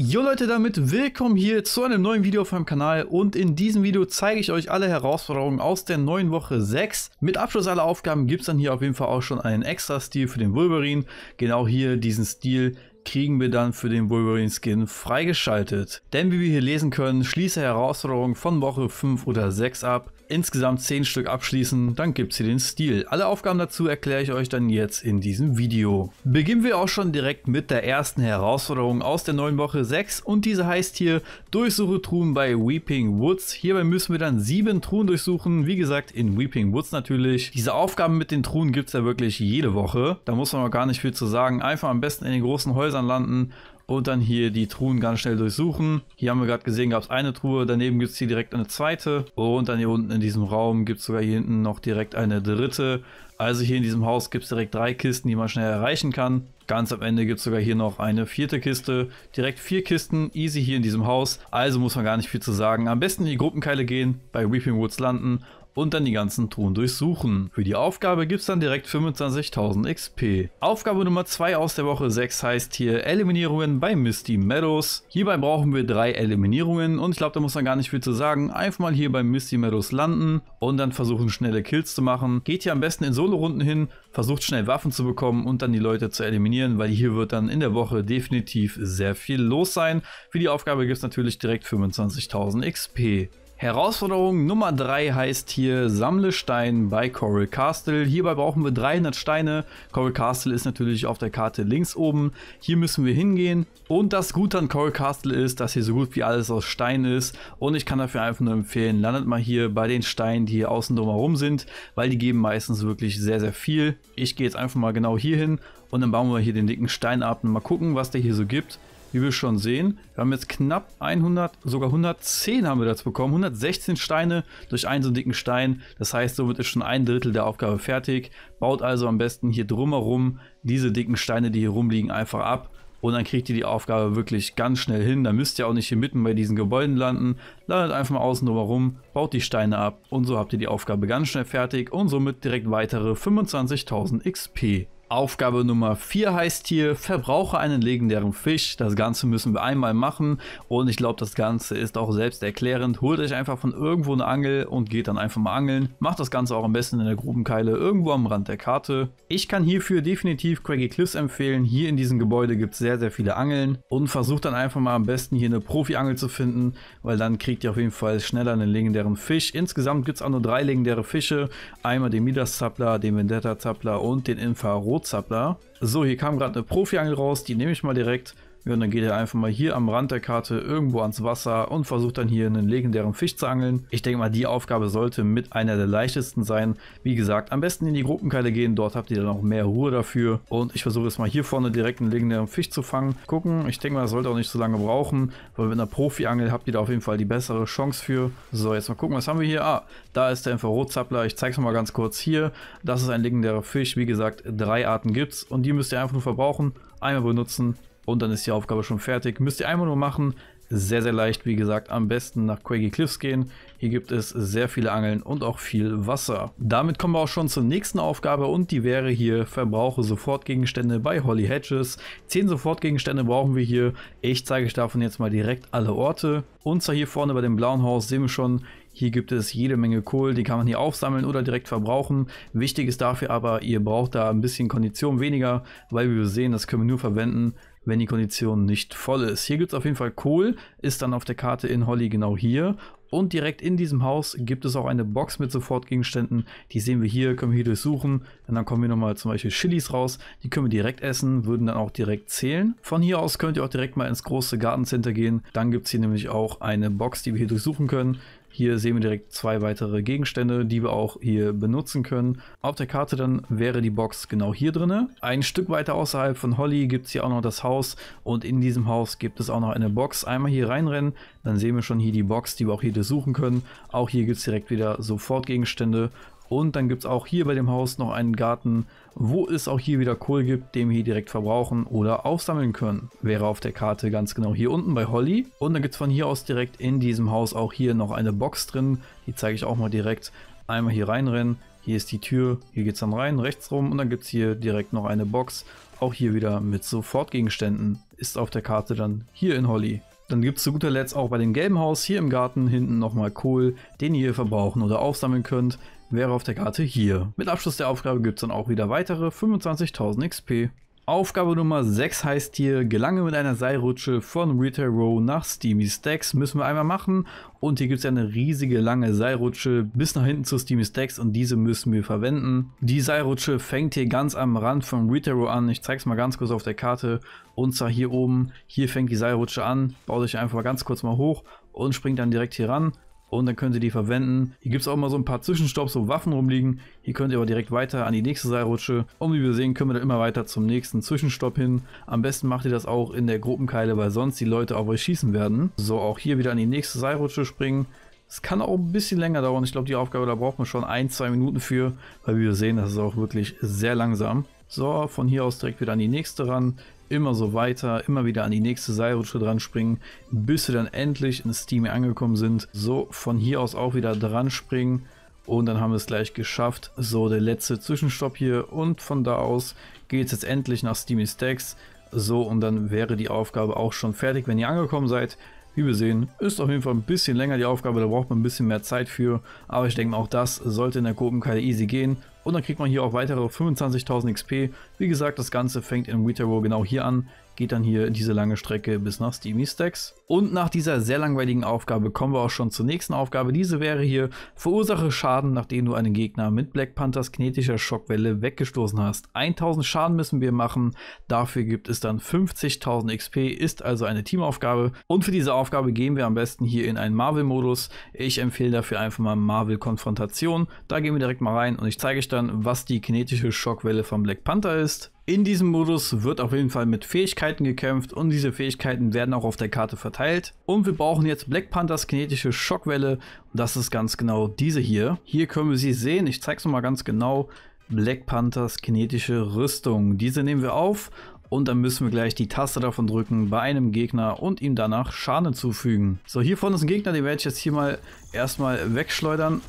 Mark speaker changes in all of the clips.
Speaker 1: Jo Leute, damit willkommen hier zu einem neuen Video auf meinem Kanal und in diesem Video zeige ich euch alle Herausforderungen aus der neuen Woche 6. Mit Abschluss aller Aufgaben gibt es dann hier auf jeden Fall auch schon einen extra Stil für den Wolverine. Genau hier diesen Stil, kriegen wir dann für den Wolverine-Skin freigeschaltet. Denn wie wir hier lesen können, schließe Herausforderungen von Woche 5 oder 6 ab, insgesamt 10 Stück abschließen, dann gibt es hier den Stil. Alle Aufgaben dazu erkläre ich euch dann jetzt in diesem Video. Beginnen wir auch schon direkt mit der ersten Herausforderung aus der neuen Woche 6 und diese heißt hier Durchsuche Truhen bei Weeping Woods. Hierbei müssen wir dann 7 Truhen durchsuchen, wie gesagt in Weeping Woods natürlich. Diese Aufgaben mit den Truhen gibt es ja wirklich jede Woche, da muss man auch gar nicht viel zu sagen, einfach am besten in den großen Häusern Häusern landen und dann hier die Truhen ganz schnell durchsuchen. Hier haben wir gerade gesehen, gab es eine Truhe, daneben gibt es hier direkt eine zweite und dann hier unten in diesem Raum gibt es sogar hier hinten noch direkt eine dritte. Also hier in diesem Haus gibt es direkt drei Kisten, die man schnell erreichen kann. Ganz am Ende gibt es sogar hier noch eine vierte Kiste. Direkt vier Kisten, easy hier in diesem Haus. Also muss man gar nicht viel zu sagen. Am besten in die Gruppenkeile gehen, bei Weeping Woods landen und dann die ganzen Truhen durchsuchen. Für die Aufgabe gibt es dann direkt 25.000 XP. Aufgabe Nummer 2 aus der Woche 6 heißt hier Eliminierungen bei Misty Meadows. Hierbei brauchen wir drei Eliminierungen und ich glaube, da muss man gar nicht viel zu sagen. Einfach mal hier bei Misty Meadows landen und dann versuchen schnelle Kills zu machen. Geht hier am besten in Solo-Runden hin, versucht schnell Waffen zu bekommen und dann die Leute zu eliminieren, weil hier wird dann in der Woche definitiv sehr viel los sein. Für die Aufgabe gibt es natürlich direkt 25.000 XP. Herausforderung Nummer 3 heißt hier Sammle Stein bei Coral Castle. Hierbei brauchen wir 300 Steine. Coral Castle ist natürlich auf der Karte links oben. Hier müssen wir hingehen. Und das Gute an Coral Castle ist, dass hier so gut wie alles aus Stein ist. Und ich kann dafür einfach nur empfehlen, landet mal hier bei den Steinen, die hier außen drumherum sind, weil die geben meistens wirklich sehr, sehr viel. Ich gehe jetzt einfach mal genau hier hin und dann bauen wir hier den dicken Stein ab und mal gucken, was der hier so gibt wie wir schon sehen. Wir haben jetzt knapp 100, sogar 110 haben wir dazu bekommen. 116 Steine durch einen so dicken Stein. Das heißt, somit ist schon ein Drittel der Aufgabe fertig. Baut also am besten hier drumherum diese dicken Steine, die hier rumliegen, einfach ab. Und dann kriegt ihr die Aufgabe wirklich ganz schnell hin. Da müsst ihr auch nicht hier mitten bei diesen Gebäuden landen. Landet einfach mal außen drumherum, baut die Steine ab und so habt ihr die Aufgabe ganz schnell fertig und somit direkt weitere 25.000 XP Aufgabe Nummer 4 heißt hier, verbrauche einen legendären Fisch. Das Ganze müssen wir einmal machen und ich glaube, das Ganze ist auch selbsterklärend. Holt euch einfach von irgendwo eine Angel und geht dann einfach mal angeln. Macht das Ganze auch am besten in der Grubenkeile irgendwo am Rand der Karte. Ich kann hierfür definitiv Craggy Cliffs empfehlen. Hier in diesem Gebäude gibt es sehr, sehr viele Angeln und versucht dann einfach mal am besten hier eine Profi-Angel zu finden, weil dann kriegt ihr auf jeden Fall schneller einen legendären Fisch. Insgesamt gibt es auch nur drei legendäre Fische. Einmal den Midas-Zappler, den Vendetta-Zappler und den Infrarot WhatsApp So, hier kam gerade eine Profi-Angel raus, die nehme ich mal direkt. Ja, und dann geht er einfach mal hier am Rand der Karte irgendwo ans Wasser und versucht dann hier einen legendären Fisch zu angeln. Ich denke mal, die Aufgabe sollte mit einer der leichtesten sein. Wie gesagt, am besten in die Gruppenkeile gehen, dort habt ihr dann auch mehr Ruhe dafür. Und ich versuche jetzt mal hier vorne direkt einen legendären Fisch zu fangen. Gucken, ich denke mal, das sollte auch nicht so lange brauchen, weil mit einer Profi-Angel habt ihr da auf jeden Fall die bessere Chance für. So, jetzt mal gucken, was haben wir hier? Ah, da ist der Infrarotzappler. Ich zeige es mal ganz kurz hier. Das ist ein legendärer Fisch. Wie gesagt, drei Arten gibt es und die müsst ihr einfach nur verbrauchen einmal benutzen und dann ist die Aufgabe schon fertig. Müsst ihr einmal nur machen. Sehr, sehr leicht. Wie gesagt, am besten nach Craggy Cliffs gehen. Hier gibt es sehr viele Angeln und auch viel Wasser. Damit kommen wir auch schon zur nächsten Aufgabe und die wäre hier Verbrauche Sofortgegenstände bei Holly Hedges. Zehn Sofortgegenstände brauchen wir hier. Ich zeige euch davon jetzt mal direkt alle Orte. Und zwar hier vorne bei dem blauen Haus sehen wir schon, hier gibt es jede Menge Kohl, die kann man hier aufsammeln oder direkt verbrauchen. Wichtig ist dafür aber, ihr braucht da ein bisschen Kondition weniger, weil wir sehen, das können wir nur verwenden, wenn die Kondition nicht voll ist. Hier gibt es auf jeden Fall Kohl, ist dann auf der Karte in Holly genau hier und direkt in diesem Haus gibt es auch eine Box mit Sofortgegenständen. Die sehen wir hier, können wir hier durchsuchen. Und dann kommen hier nochmal zum Beispiel Chilis raus. Die können wir direkt essen, würden dann auch direkt zählen. Von hier aus könnt ihr auch direkt mal ins große Gartencenter gehen. Dann gibt es hier nämlich auch eine Box, die wir hier durchsuchen können. Hier sehen wir direkt zwei weitere Gegenstände, die wir auch hier benutzen können. Auf der Karte dann wäre die Box genau hier drin. Ein Stück weiter außerhalb von Holly gibt es hier auch noch das Haus und in diesem Haus gibt es auch noch eine Box. Einmal hier reinrennen, dann sehen wir schon hier die Box, die wir auch hier durchsuchen können. Auch hier gibt es direkt wieder Sofortgegenstände. Und dann gibt es auch hier bei dem Haus noch einen Garten, wo es auch hier wieder Kohl gibt, den wir hier direkt verbrauchen oder aufsammeln können. Wäre auf der Karte ganz genau hier unten bei Holly. Und dann gibt es von hier aus direkt in diesem Haus auch hier noch eine Box drin. Die zeige ich auch mal direkt. Einmal hier reinrennen. Hier ist die Tür. Hier geht es dann rein, rechts rum. Und dann gibt es hier direkt noch eine Box. Auch hier wieder mit Sofortgegenständen. Ist auf der Karte dann hier in Holly. Dann gibt es zu guter Letzt auch bei dem gelben Haus hier im Garten hinten nochmal Kohl, den ihr verbrauchen oder aufsammeln könnt, wäre auf der Karte hier. Mit Abschluss der Aufgabe gibt es dann auch wieder weitere 25.000 XP. Aufgabe Nummer 6 heißt hier, gelange mit einer Seilrutsche von Retail Row nach Steamy Stacks. Müssen wir einmal machen. Und hier gibt es ja eine riesige lange Seilrutsche bis nach hinten zu Steamy Stacks und diese müssen wir verwenden. Die Seilrutsche fängt hier ganz am Rand von Retail Row an. Ich zeige es mal ganz kurz auf der Karte. Und zwar hier oben. Hier fängt die Seilrutsche an. Baut euch einfach ganz kurz mal hoch und springt dann direkt hier ran und dann könnt ihr die verwenden. Hier gibt es auch immer so ein paar Zwischenstopps, wo Waffen rumliegen. Hier könnt ihr aber direkt weiter an die nächste Seilrutsche. Und wie wir sehen, können wir dann immer weiter zum nächsten Zwischenstopp hin. Am besten macht ihr das auch in der Gruppenkeile, weil sonst die Leute auf euch schießen werden. So, auch hier wieder an die nächste Seilrutsche springen. Es kann auch ein bisschen länger dauern. Ich glaube, die Aufgabe, da braucht man schon ein, zwei Minuten für, weil wie wir sehen, das ist auch wirklich sehr langsam. So, von hier aus direkt wieder an die nächste ran immer so weiter, immer wieder an die nächste Seilrutsche dran springen, bis wir dann endlich in Steam angekommen sind. So von hier aus auch wieder dran springen und dann haben wir es gleich geschafft. So der letzte Zwischenstopp hier und von da aus geht es jetzt endlich nach Steamy Stacks. So und dann wäre die Aufgabe auch schon fertig, wenn ihr angekommen seid. Wie wir sehen, ist auf jeden Fall ein bisschen länger die Aufgabe, da braucht man ein bisschen mehr Zeit für. Aber ich denke mal, auch das sollte in der Gruppenkarte easy gehen. Und dann kriegt man hier auch weitere 25.000 XP. Wie gesagt, das Ganze fängt in Witero genau hier an geht dann hier diese lange Strecke bis nach Steamy Stacks. Und nach dieser sehr langweiligen Aufgabe kommen wir auch schon zur nächsten Aufgabe. Diese wäre hier, verursache Schaden, nachdem du einen Gegner mit Black Panthers kinetischer Schockwelle weggestoßen hast. 1000 Schaden müssen wir machen, dafür gibt es dann 50.000 XP, ist also eine Teamaufgabe. Und für diese Aufgabe gehen wir am besten hier in einen Marvel-Modus. Ich empfehle dafür einfach mal Marvel-Konfrontation. Da gehen wir direkt mal rein und ich zeige euch dann, was die kinetische Schockwelle von Black Panther ist. In diesem Modus wird auf jeden Fall mit Fähigkeiten gekämpft und diese Fähigkeiten werden auch auf der Karte verteilt. Und wir brauchen jetzt Black Panthers kinetische Schockwelle und das ist ganz genau diese hier. Hier können wir sie sehen, ich zeige es nochmal ganz genau. Black Panthers kinetische Rüstung. Diese nehmen wir auf und dann müssen wir gleich die Taste davon drücken bei einem Gegner und ihm danach Schaden zufügen. So, hier vorne ist ein Gegner, den werde ich jetzt hier mal erstmal wegschleudern.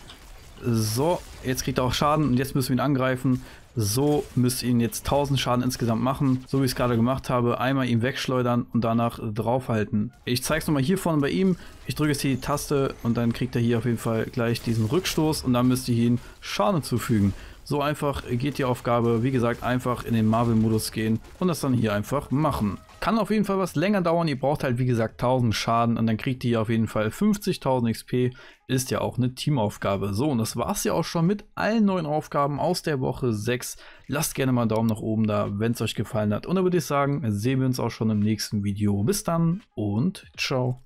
Speaker 1: So, jetzt kriegt er auch Schaden und jetzt müssen wir ihn angreifen. So müsst ihr ihn jetzt 1000 Schaden insgesamt machen, so wie ich es gerade gemacht habe. Einmal ihn wegschleudern und danach draufhalten. Ich zeige es nochmal hier vorne bei ihm. Ich drücke jetzt hier die Taste und dann kriegt er hier auf jeden Fall gleich diesen Rückstoß und dann müsst ihr ihn Schaden zufügen. So einfach geht die Aufgabe. Wie gesagt, einfach in den Marvel-Modus gehen und das dann hier einfach machen. Kann auf jeden Fall was länger dauern. Ihr braucht halt wie gesagt 1000 Schaden und dann kriegt ihr auf jeden Fall 50.000 XP. Ist ja auch eine Teamaufgabe. So und das war es ja auch schon mit allen neuen Aufgaben aus der Woche 6. Lasst gerne mal einen Daumen nach oben da, wenn es euch gefallen hat. Und dann würde ich sagen, sehen wir uns auch schon im nächsten Video. Bis dann und ciao.